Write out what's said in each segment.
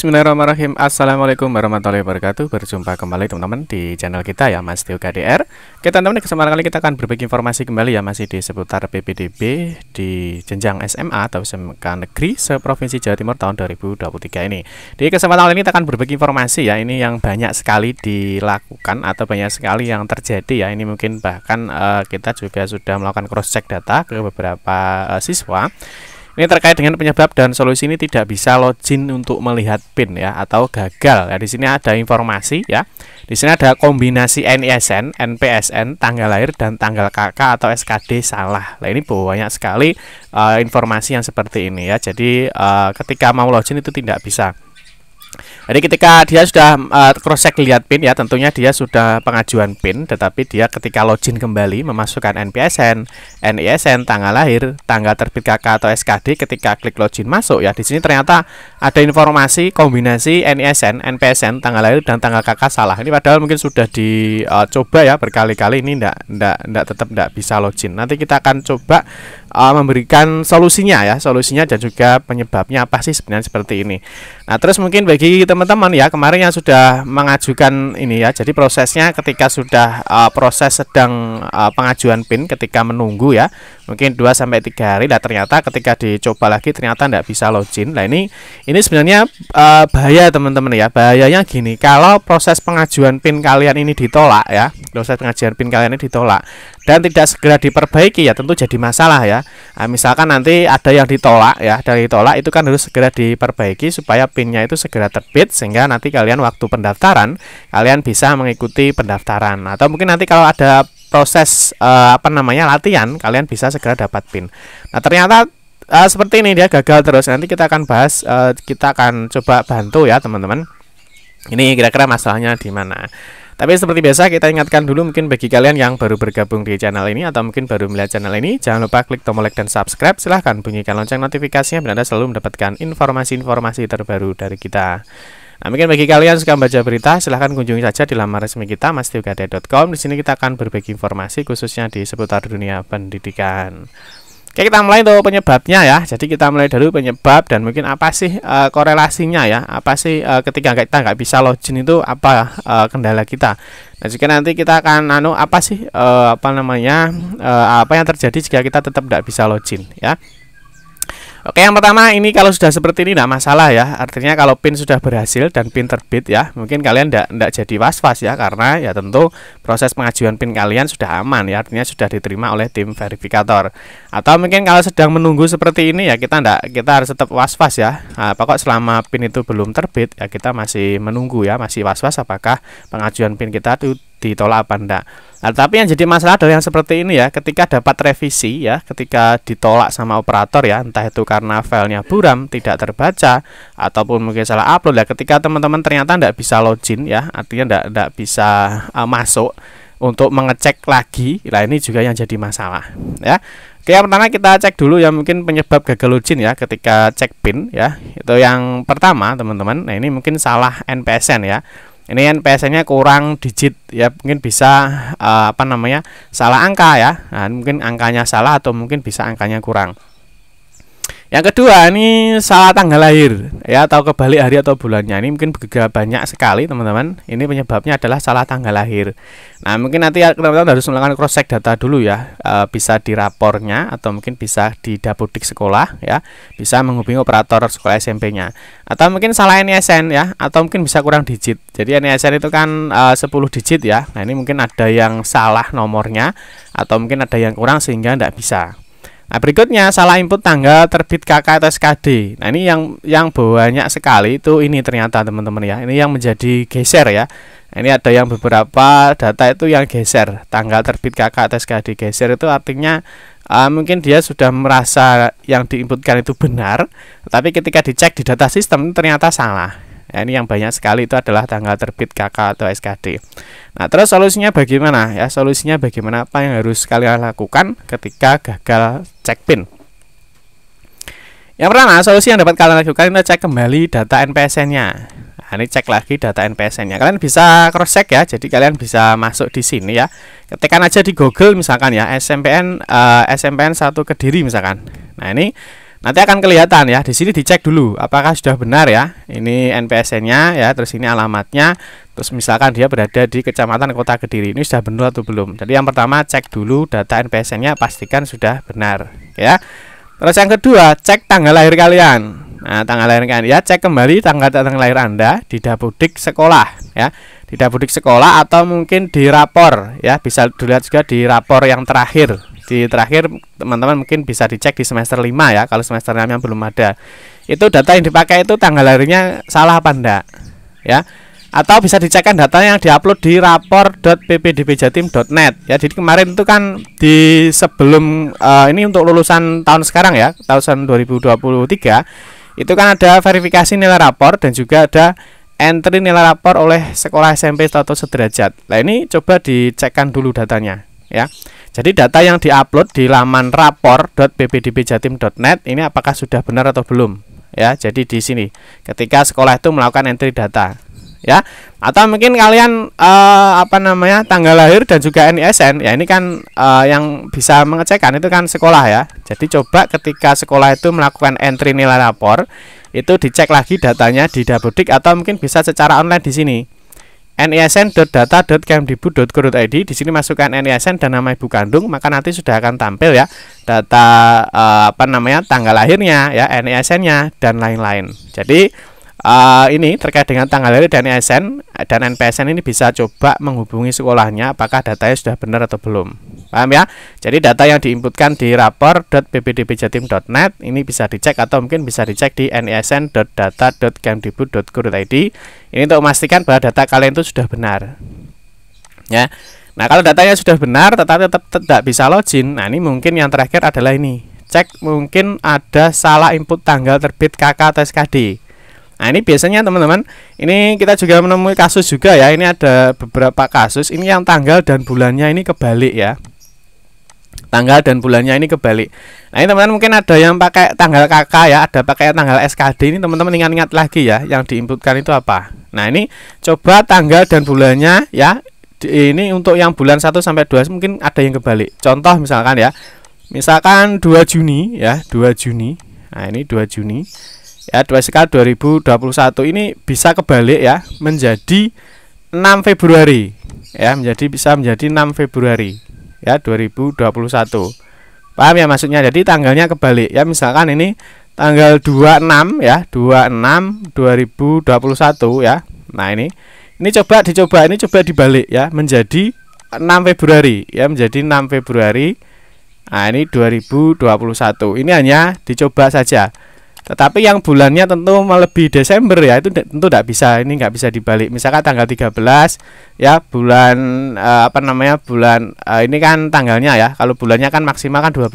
Bismillahirrahmanirrahim Assalamualaikum warahmatullahi wabarakatuh Berjumpa kembali teman-teman di channel kita ya Mas Tio KDR Oke teman-teman di kesempatan kali kita akan berbagi informasi kembali ya Masih di seputar PPDB di jenjang SMA atau SMK Negeri Seprovinsi Jawa Timur tahun 2023 ini Di kesempatan kali ini kita akan berbagi informasi ya Ini yang banyak sekali dilakukan atau banyak sekali yang terjadi ya Ini mungkin bahkan uh, kita juga sudah melakukan cross check data ke beberapa uh, siswa ini terkait dengan penyebab dan solusi ini tidak bisa login untuk melihat pin ya atau gagal. Ya, di sini ada informasi ya. Di sini ada kombinasi NISN, NPSN, tanggal lahir dan tanggal KK atau SKD salah. Nah, ini banyak sekali uh, informasi yang seperti ini ya. Jadi uh, ketika mau login itu tidak bisa. Jadi ketika dia sudah uh, eh, cross check lihat PIN ya, tentunya dia sudah pengajuan PIN, tetapi dia ketika login kembali memasukkan NPSN, NISN, tanggal lahir, tanggal terbit KK atau SKD ketika klik login masuk ya. Di sini ternyata ada informasi kombinasi NISN, NPSN, tanggal lahir dan tanggal KK salah. Ini padahal mungkin sudah dicoba eh, uh, ya berkali-kali ini ndak ndak ndak tetap ndak bisa login. Nanti kita akan coba uh, memberikan solusinya ya, solusinya dan juga penyebabnya apa sih sebenarnya seperti ini. Nah, terus mungkin bagi teman-teman ya kemarin yang sudah mengajukan ini ya. Jadi prosesnya ketika sudah uh, proses sedang uh, pengajuan PIN ketika menunggu ya. Mungkin 2 sampai tiga hari lah ternyata ketika dicoba lagi ternyata tidak bisa login. Nah, ini ini sebenarnya uh, bahaya teman-teman ya. Bahayanya gini, kalau proses pengajuan PIN kalian ini ditolak ya, proses pengajuan PIN kalian ini ditolak dan tidak segera diperbaiki ya tentu jadi masalah ya nah, misalkan nanti ada yang ditolak ya dari tolak itu kan harus segera diperbaiki supaya pinnya itu segera terbit sehingga nanti kalian waktu pendaftaran kalian bisa mengikuti pendaftaran atau mungkin nanti kalau ada proses uh, apa namanya latihan kalian bisa segera dapat pin nah ternyata uh, seperti ini dia gagal terus nanti kita akan bahas uh, kita akan coba bantu ya teman-teman ini kira-kira masalahnya di mana tapi seperti biasa kita ingatkan dulu mungkin bagi kalian yang baru bergabung di channel ini atau mungkin baru melihat channel ini, jangan lupa klik tombol like dan subscribe. Silahkan bunyikan lonceng notifikasinya biar Anda selalu mendapatkan informasi-informasi terbaru dari kita. Nah, mungkin bagi kalian suka membaca berita, silahkan kunjungi saja di laman resmi kita mastiugade.com. Di sini kita akan berbagi informasi khususnya di seputar dunia pendidikan. Oke, kita mulai tuh penyebabnya ya. Jadi kita mulai dari penyebab dan mungkin apa sih uh, korelasinya ya? Apa sih uh, ketika kita nggak bisa login itu apa uh, kendala kita? Nah, jika nanti kita akan anu apa sih uh, apa namanya uh, apa yang terjadi jika kita tetap nggak bisa login ya? Oke, yang pertama ini kalau sudah seperti ini tidak masalah ya. Artinya kalau pin sudah berhasil dan pin terbit ya, mungkin kalian tidak tidak jadi was-was ya karena ya tentu proses pengajuan pin kalian sudah aman ya, artinya sudah diterima oleh tim verifikator. Atau mungkin kalau sedang menunggu seperti ini ya kita tidak kita harus tetap was-was ya. Nah, pokok selama pin itu belum terbit ya kita masih menunggu ya, masih was-was apakah pengajuan pin kita itu ditolak apa enggak. Nah, tapi yang jadi masalah adalah yang seperti ini ya, ketika dapat revisi ya, ketika ditolak sama operator ya, entah itu karena filenya buram, tidak terbaca, ataupun mungkin salah upload ya. Ketika teman-teman ternyata tidak bisa login ya, artinya tidak tidak bisa uh, masuk untuk mengecek lagi, nah ini juga yang jadi masalah ya. Oke, yang pertama kita cek dulu ya mungkin penyebab gagal login ya ketika cek pin ya. Itu yang pertama teman-teman. Nah ini mungkin salah NPSN ya ini kan nya kurang digit ya mungkin bisa uh, apa namanya salah angka ya nah, mungkin angkanya salah atau mungkin bisa angkanya kurang yang kedua ini salah tanggal lahir ya atau kebalik hari atau bulannya ini mungkin juga banyak sekali teman-teman. Ini penyebabnya adalah salah tanggal lahir. Nah mungkin nanti teman-teman harus melakukan cross check data dulu ya. E, bisa di rapornya atau mungkin bisa di dapodik sekolah ya. Bisa menghubungi operator sekolah SMP-nya atau mungkin salah NISN ya atau mungkin bisa kurang digit. Jadi NISN itu kan e, 10 digit ya. Nah ini mungkin ada yang salah nomornya atau mungkin ada yang kurang sehingga tidak bisa. Nah, berikutnya salah input tanggal terbit KK atau SKD. Nah, ini yang yang banyak sekali itu ini ternyata teman-teman ya. Ini yang menjadi geser ya. Nah, ini ada yang beberapa data itu yang geser tanggal terbit KK atau SKD. Geser itu artinya uh, mungkin dia sudah merasa yang diinputkan itu benar, tapi ketika dicek di data sistem ternyata salah. Ya, ini yang banyak sekali itu adalah tanggal terbit KK atau SKD. Nah, terus solusinya bagaimana? Ya, solusinya bagaimana apa yang harus kalian lakukan ketika gagal cek PIN? Yang pertama, solusi yang dapat kalian lakukan itu cek kembali data NPSN-nya. Nah, ini cek lagi data NPSN-nya. Kalian bisa cross check ya. Jadi kalian bisa masuk di sini ya. Ketikkan aja di Google misalkan ya SMPN uh, eh, SMPN 1 Kediri misalkan. Nah, ini Nanti akan kelihatan ya. Di sini dicek dulu apakah sudah benar ya. Ini NPSN-nya ya, terus ini alamatnya. Terus misalkan dia berada di Kecamatan Kota Kediri. Ini sudah benar atau belum? Jadi yang pertama cek dulu data NPSN-nya pastikan sudah benar ya. Terus yang kedua, cek tanggal lahir kalian. Nah, tanggal lahir kalian ya, cek kembali tanggal tanggal lahir Anda di Dapodik sekolah ya. Di Dapodik sekolah atau mungkin di rapor ya, bisa dilihat juga di rapor yang terakhir di terakhir teman-teman mungkin bisa dicek di semester 5 ya kalau semester 6 yang belum ada itu data yang dipakai itu tanggal harinya salah apa enggak ya atau bisa dicekkan data yang diupload di rapor.ppdbjatim.net ya jadi kemarin itu kan di sebelum uh, ini untuk lulusan tahun sekarang ya tahun 2023 itu kan ada verifikasi nilai rapor dan juga ada entry nilai rapor oleh sekolah SMP atau sederajat nah ini coba dicekkan dulu datanya ya jadi data yang diupload di laman rapor.ppdbjatim.net ini apakah sudah benar atau belum? Ya, jadi di sini ketika sekolah itu melakukan entry data ya atau mungkin kalian eh, apa namanya tanggal lahir dan juga NISN ya ini kan eh, yang bisa mengecekkan itu kan sekolah ya jadi coba ketika sekolah itu melakukan entry nilai rapor itu dicek lagi datanya di Dapodik atau mungkin bisa secara online di sini nisn.data.kemdikbud.go.id e di sini masukkan nisn e dan nama ibu kandung maka nanti sudah akan tampil ya data eh, apa namanya tanggal lahirnya ya nisn-nya e dan lain-lain jadi uh, ini terkait dengan tanggal lahir dan NISN eh, dan NPSN ini bisa coba menghubungi sekolahnya apakah datanya sudah benar atau belum. Paham ya? Jadi data yang diinputkan di rapor.ppdbjatim.net ini bisa dicek atau mungkin bisa dicek di nisn.data.kemdikbud.go.id. E ini untuk memastikan bahwa data kalian itu sudah benar. Ya. Nah, kalau datanya sudah benar tetapi tetap tidak bisa login, nah ini mungkin yang terakhir adalah ini. Cek mungkin ada salah input tanggal terbit KK atau SKD. Nah ini biasanya teman-teman Ini kita juga menemui kasus juga ya Ini ada beberapa kasus Ini yang tanggal dan bulannya ini kebalik ya tanggal dan bulannya ini kebalik. Nah, ini teman-teman mungkin ada yang pakai tanggal KK ya, ada pakai tanggal SKD ini teman-teman ingat-ingat lagi ya yang diinputkan itu apa. Nah, ini coba tanggal dan bulannya ya. Ini untuk yang bulan 1 sampai 2 mungkin ada yang kebalik. Contoh misalkan ya. Misalkan 2 Juni ya, 2 Juni. Nah, ini 2 Juni. Ya, 2 sekali 2021 ini bisa kebalik ya menjadi 6 Februari ya menjadi bisa menjadi 6 Februari ya 2021 paham ya maksudnya jadi tanggalnya kebalik ya misalkan ini tanggal 26 ya 26 2021 ya nah ini ini coba dicoba ini coba dibalik ya menjadi 6 Februari ya menjadi 6 Februari nah ini 2021 ini hanya dicoba saja tetapi yang bulannya tentu melebihi Desember ya itu tentu tidak bisa ini nggak bisa dibalik. Misalkan tanggal 13 ya bulan eh, apa namanya bulan eh, ini kan tanggalnya ya. Kalau bulannya kan maksimal kan 12.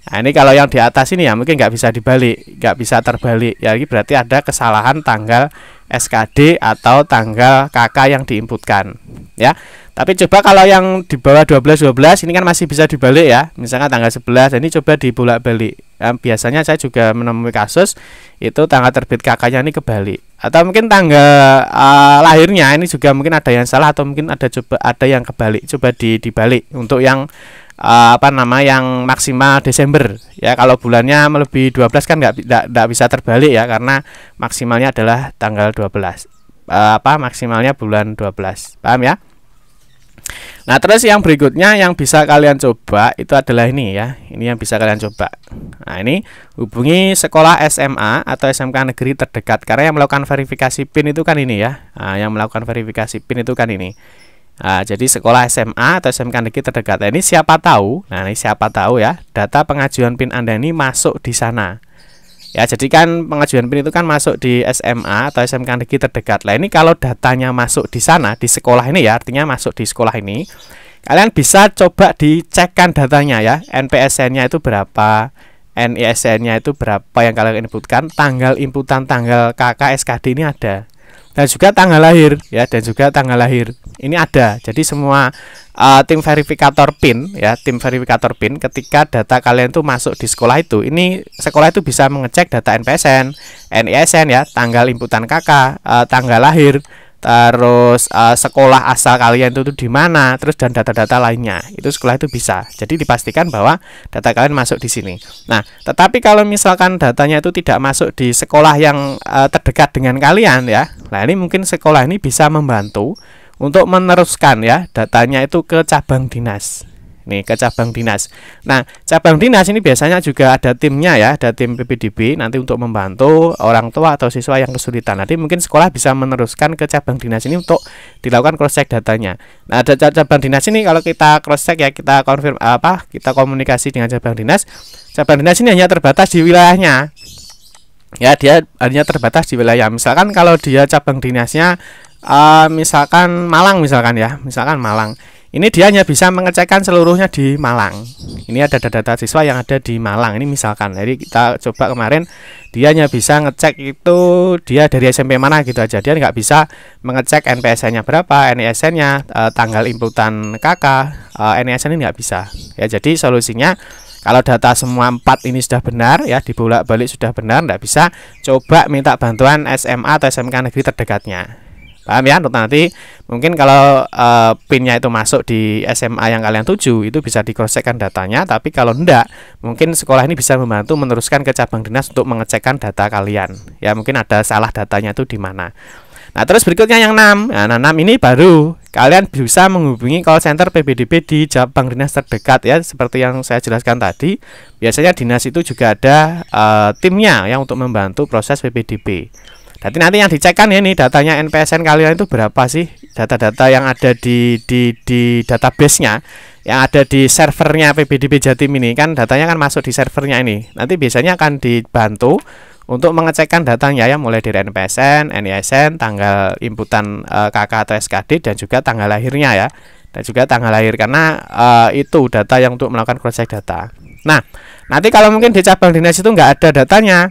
Nah, ini kalau yang di atas ini ya mungkin nggak bisa dibalik, nggak bisa terbalik. Ya ini berarti ada kesalahan tanggal SKD atau tanggal KK yang diinputkan ya. Tapi coba kalau yang di bawah 12 12 ini kan masih bisa dibalik ya. Misalnya tanggal 11 ini coba dibolak-balik. ya, biasanya saya juga menemui kasus itu tanggal terbit kakaknya ini kebalik. Atau mungkin tanggal uh, eh, lahirnya ini juga mungkin ada yang salah atau mungkin ada coba ada yang kebalik. Coba di dibalik untuk yang uh, apa nama yang maksimal Desember. Ya kalau bulannya melebihi 12 kan nggak nggak bisa terbalik ya karena maksimalnya adalah tanggal 12. Uh, eh, apa maksimalnya bulan 12. Paham ya? Nah, terus yang berikutnya yang bisa kalian coba itu adalah ini ya. Ini yang bisa kalian coba. Nah, ini hubungi sekolah SMA atau SMK negeri terdekat karena yang melakukan verifikasi PIN itu kan ini ya. Nah, yang melakukan verifikasi PIN itu kan ini. Nah, jadi sekolah SMA atau SMK negeri terdekat. Nah, ini siapa tahu? Nah, ini siapa tahu ya, data pengajuan PIN Anda ini masuk di sana. Ya, jadi kan pengajuan PIN itu kan masuk di SMA atau SMK negeri terdekat. Lah ini kalau datanya masuk di sana di sekolah ini ya, artinya masuk di sekolah ini. Kalian bisa coba dicekkan datanya ya, NPSN-nya itu berapa, NISN-nya itu berapa yang kalian inputkan, tanggal inputan tanggal KK SKD ini ada dan juga tanggal lahir ya dan juga tanggal lahir ini ada jadi semua uh, tim verifikator pin ya tim verifikator pin ketika data kalian tuh masuk di sekolah itu ini sekolah itu bisa mengecek data NPSN NISN ya tanggal inputan kakak uh, eh, tanggal lahir terus uh, sekolah asal kalian itu, itu di mana, terus dan data-data lainnya. Itu sekolah itu bisa. Jadi dipastikan bahwa data kalian masuk di sini. Nah, tetapi kalau misalkan datanya itu tidak masuk di sekolah yang uh, terdekat dengan kalian ya. Nah, ini mungkin sekolah ini bisa membantu untuk meneruskan ya datanya itu ke cabang dinas nih ke cabang dinas. Nah, cabang dinas ini biasanya juga ada timnya ya, ada tim PPDB nanti untuk membantu orang tua atau siswa yang kesulitan. Nanti mungkin sekolah bisa meneruskan ke cabang dinas ini untuk dilakukan cross check datanya. Nah, ada cabang dinas ini kalau kita cross check ya, kita konfirm apa? Kita komunikasi dengan cabang dinas. Cabang dinas ini hanya terbatas di wilayahnya. Ya, dia hanya terbatas di wilayah. Misalkan kalau dia cabang dinasnya uh, misalkan Malang misalkan ya, misalkan Malang ini dia hanya bisa mengecekkan seluruhnya di Malang. Ini ada data-data siswa yang ada di Malang. Ini misalkan, jadi kita coba kemarin dia hanya bisa ngecek itu dia dari SMP mana gitu aja. Dia nggak bisa mengecek NPSN-nya berapa, NISN-nya, eh, tanggal inputan KK, e, eh, NISN ini nggak bisa. Ya jadi solusinya kalau data semua empat ini sudah benar ya dibolak-balik sudah benar, nggak bisa coba minta bantuan SMA atau SMK negeri terdekatnya paham ya untuk nanti mungkin kalau uh, pinnya itu masuk di SMA yang kalian tuju itu bisa dikrosekkan datanya tapi kalau enggak mungkin sekolah ini bisa membantu meneruskan ke cabang dinas untuk mengecekkan data kalian ya mungkin ada salah datanya itu di mana Nah, terus berikutnya yang 6. Nah, 6 nah, ini baru kalian bisa menghubungi call center PBDB di cabang dinas terdekat ya, seperti yang saya jelaskan tadi. Biasanya dinas itu juga ada uh, timnya yang untuk membantu proses PBDB. Tapi nanti yang dicek kan ya nih datanya NPSN kalian itu berapa sih data-data yang ada di di di database-nya yang ada di servernya PBDB Jatim ini kan datanya kan masuk di servernya ini. Nanti biasanya akan dibantu untuk mengecekkan datanya ya mulai dari NPSN, NISN, tanggal inputan e, eh, KK atau SKD dan juga tanggal lahirnya ya dan juga tanggal lahir karena e, itu data yang untuk melakukan cross check data. Nah, nanti kalau mungkin di cabang dinas itu nggak ada datanya,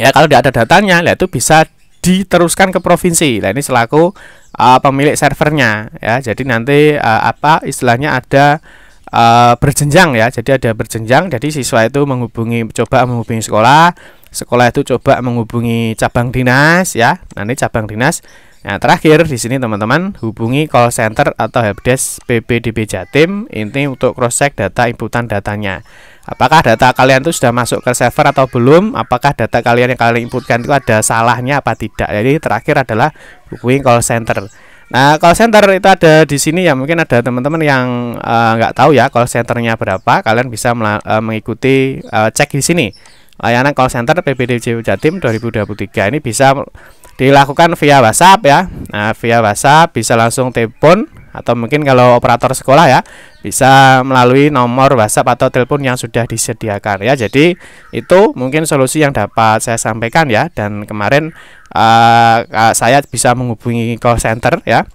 ya kalau tidak ada datanya ya itu bisa diteruskan ke provinsi nah ini selaku uh, pemilik servernya ya jadi nanti uh, apa istilahnya ada uh, berjenjang ya jadi ada berjenjang jadi siswa itu menghubungi coba menghubungi sekolah sekolah itu coba menghubungi cabang dinas ya nanti cabang dinas nah terakhir di sini teman-teman hubungi call center atau helpdesk ppdb Jatim ini untuk cross check data inputan datanya apakah data kalian itu sudah masuk ke server atau belum apakah data kalian yang kalian inputkan itu ada salahnya apa tidak jadi terakhir adalah hubungi call center Nah, call center itu ada di sini ya. Mungkin ada teman-teman yang eh, nggak uh, tahu ya call centernya berapa. Kalian bisa uh, mengikuti uh, cek di sini. Layanan call center PPDJ Jatim 2023 ini bisa dilakukan via WhatsApp ya. Nah, via WhatsApp bisa langsung telepon atau mungkin kalau operator sekolah ya bisa melalui nomor WhatsApp atau telepon yang sudah disediakan ya. Jadi itu mungkin solusi yang dapat saya sampaikan ya dan kemarin uh, saya bisa menghubungi call center ya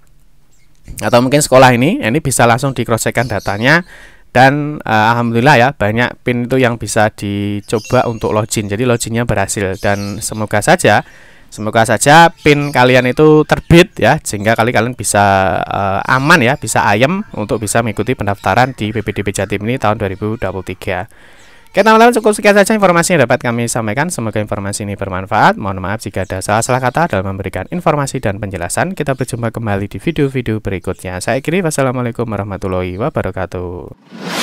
atau mungkin sekolah ini ini bisa langsung dikrosekan datanya dan uh, alhamdulillah ya banyak pin itu yang bisa dicoba untuk login jadi loginnya berhasil dan semoga saja Semoga saja pin kalian itu terbit ya sehingga kali kalian bisa uh, aman ya, bisa ayam untuk bisa mengikuti pendaftaran di PPDB Jatim ini tahun 2023. Oke teman-teman cukup sekian saja informasi yang dapat kami sampaikan Semoga informasi ini bermanfaat Mohon maaf jika ada salah-salah kata dalam memberikan informasi dan penjelasan Kita berjumpa kembali di video-video berikutnya Saya kiri wassalamualaikum warahmatullahi wabarakatuh